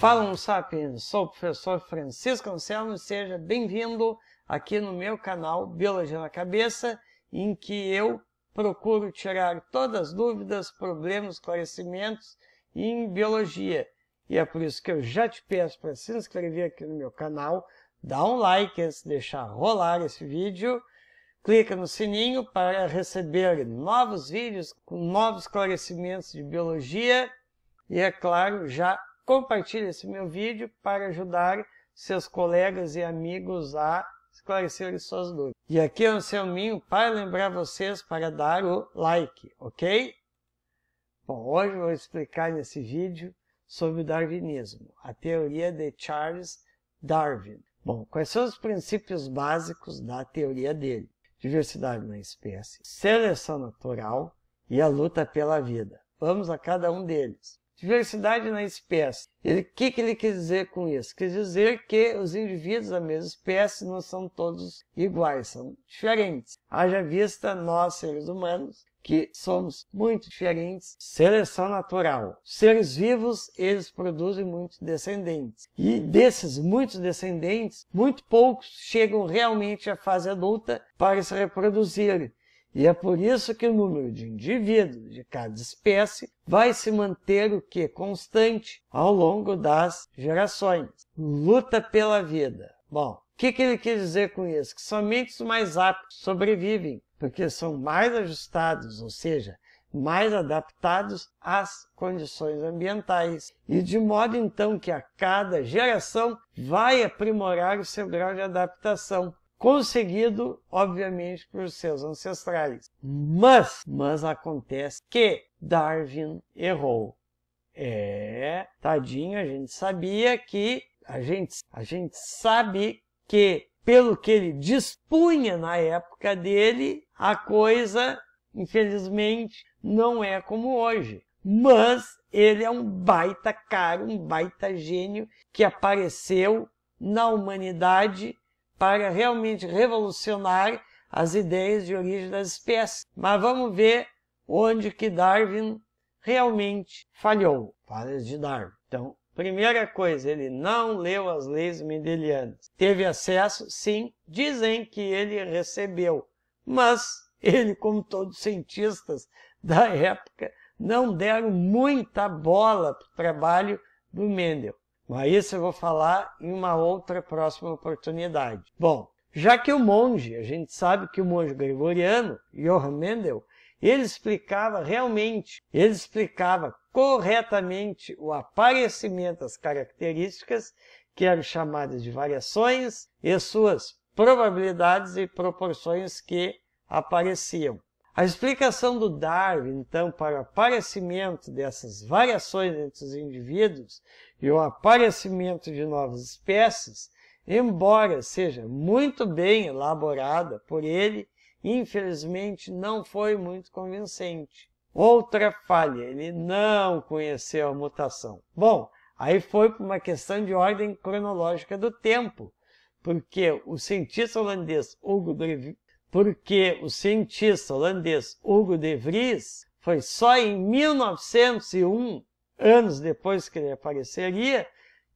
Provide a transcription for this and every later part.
Fala, um sapiens! Sou o professor Francisco Anselmo e seja bem-vindo aqui no meu canal Biologia na Cabeça, em que eu procuro tirar todas as dúvidas, problemas, esclarecimentos em biologia. E é por isso que eu já te peço para se inscrever aqui no meu canal, dar um like antes de deixar rolar esse vídeo clica no sininho para receber novos vídeos com novos esclarecimentos de biologia e, é claro, já compartilhe esse meu vídeo para ajudar seus colegas e amigos a esclarecerem suas dúvidas. E aqui é o seu minho para lembrar vocês para dar o like, ok? Bom, hoje vou explicar nesse vídeo sobre o darwinismo, a teoria de Charles Darwin. Bom, quais são os princípios básicos da teoria dele? diversidade na espécie, seleção natural e a luta pela vida. Vamos a cada um deles. Diversidade na espécie. O que, que ele quer dizer com isso? Quer dizer que os indivíduos da mesma espécie não são todos iguais, são diferentes. Haja vista nós, seres humanos, que somos muito diferentes. Seleção natural. Seres vivos, eles produzem muitos descendentes. E desses muitos descendentes, muito poucos chegam realmente à fase adulta para se reproduzirem. E é por isso que o número de indivíduos de cada espécie vai se manter o que constante ao longo das gerações. Luta pela vida. Bom, o que, que ele quer dizer com isso? Que somente os mais aptos sobrevivem porque são mais ajustados, ou seja, mais adaptados às condições ambientais. E de modo então que a cada geração vai aprimorar o seu grau de adaptação, conseguido, obviamente, por seus ancestrais. Mas, mas acontece que Darwin errou. É, tadinho, a gente sabia que, a gente, a gente sabe que pelo que ele dispunha na época dele, a coisa, infelizmente, não é como hoje. Mas ele é um baita cara, um baita gênio que apareceu na humanidade para realmente revolucionar as ideias de origem das espécies. Mas vamos ver onde que Darwin realmente falhou. Falhas de Darwin. Então, Primeira coisa, ele não leu as leis mendelianas. Teve acesso, sim, dizem que ele recebeu, mas ele, como todos os cientistas da época, não deram muita bola para o trabalho do Mendel. Mas isso eu vou falar em uma outra próxima oportunidade. Bom, já que o monge, a gente sabe que o monge gregoriano, Johann Mendel, ele explicava realmente, ele explicava corretamente o aparecimento das características, que eram chamadas de variações, e suas probabilidades e proporções que apareciam. A explicação do Darwin, então, para o aparecimento dessas variações entre os indivíduos e o aparecimento de novas espécies, embora seja muito bem elaborada por ele, infelizmente não foi muito convincente. Outra falha, ele não conheceu a mutação. Bom, aí foi por uma questão de ordem cronológica do tempo, porque o cientista holandês Hugo de Vries, porque o cientista holandês Hugo de Vries foi só em 1901, anos depois que ele apareceria,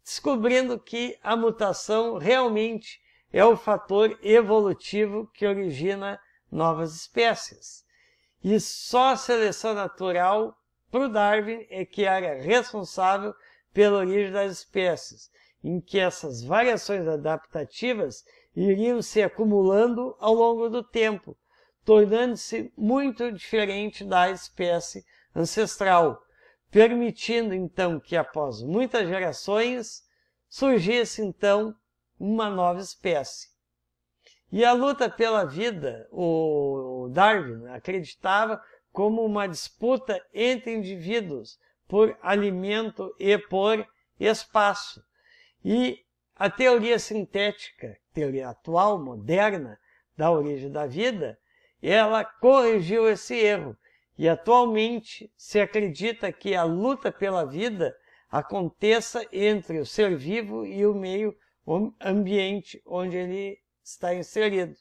descobrindo que a mutação realmente é o fator evolutivo que origina novas espécies. E só a seleção natural para o Darwin é que era responsável pela origem das espécies, em que essas variações adaptativas iriam se acumulando ao longo do tempo, tornando-se muito diferente da espécie ancestral, permitindo então que após muitas gerações surgisse então uma nova espécie. E a luta pela vida, o Darwin acreditava como uma disputa entre indivíduos por alimento e por espaço. E a teoria sintética, teoria atual, moderna, da origem da vida, ela corrigiu esse erro. E atualmente se acredita que a luta pela vida aconteça entre o ser vivo e o meio ambiente onde ele está inserido.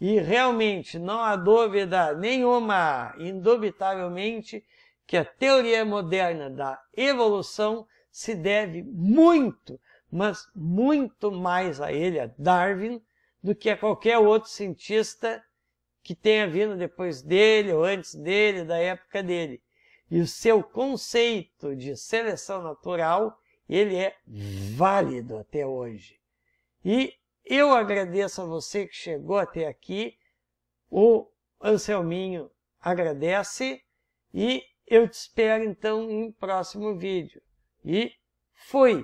E realmente não há dúvida nenhuma, indubitavelmente, que a teoria moderna da evolução se deve muito, mas muito mais a ele, a Darwin, do que a qualquer outro cientista que tenha vindo depois dele ou antes dele, da época dele. E o seu conceito de seleção natural, ele é válido até hoje. E eu agradeço a você que chegou até aqui. O Anselminho agradece e eu te espero então em próximo vídeo. E fui!